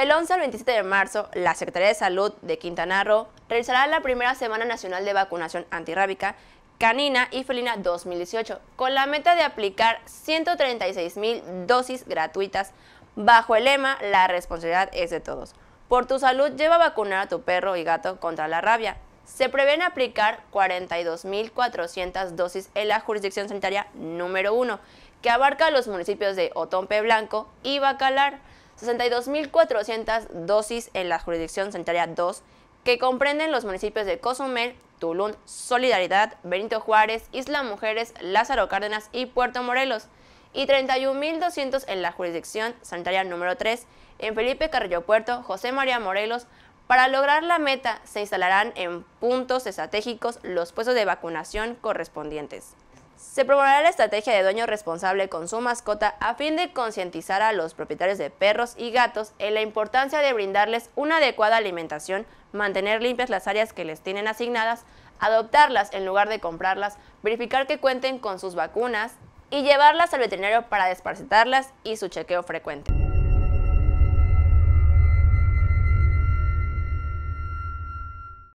El 11 al 27 de marzo, la Secretaría de Salud de Quintana Roo realizará la primera Semana Nacional de Vacunación Antirrábica Canina y Felina 2018, con la meta de aplicar 136 mil dosis gratuitas bajo el lema La responsabilidad es de todos. Por tu salud, lleva a vacunar a tu perro y gato contra la rabia. Se prevén aplicar 42.400 dosis en la jurisdicción sanitaria número 1, que abarca los municipios de Otompe Blanco y Bacalar. 62.400 dosis en la jurisdicción sanitaria 2, que comprenden los municipios de Cozumel, Tulum, Solidaridad, Benito Juárez, Isla Mujeres, Lázaro Cárdenas y Puerto Morelos, y 31.200 en la jurisdicción sanitaria número 3, en Felipe Carrillo Puerto, José María Morelos. Para lograr la meta, se instalarán en puntos estratégicos los puestos de vacunación correspondientes. Se promoverá la estrategia de dueño responsable con su mascota a fin de concientizar a los propietarios de perros y gatos en la importancia de brindarles una adecuada alimentación, mantener limpias las áreas que les tienen asignadas, adoptarlas en lugar de comprarlas, verificar que cuenten con sus vacunas y llevarlas al veterinario para desparcetarlas y su chequeo frecuente.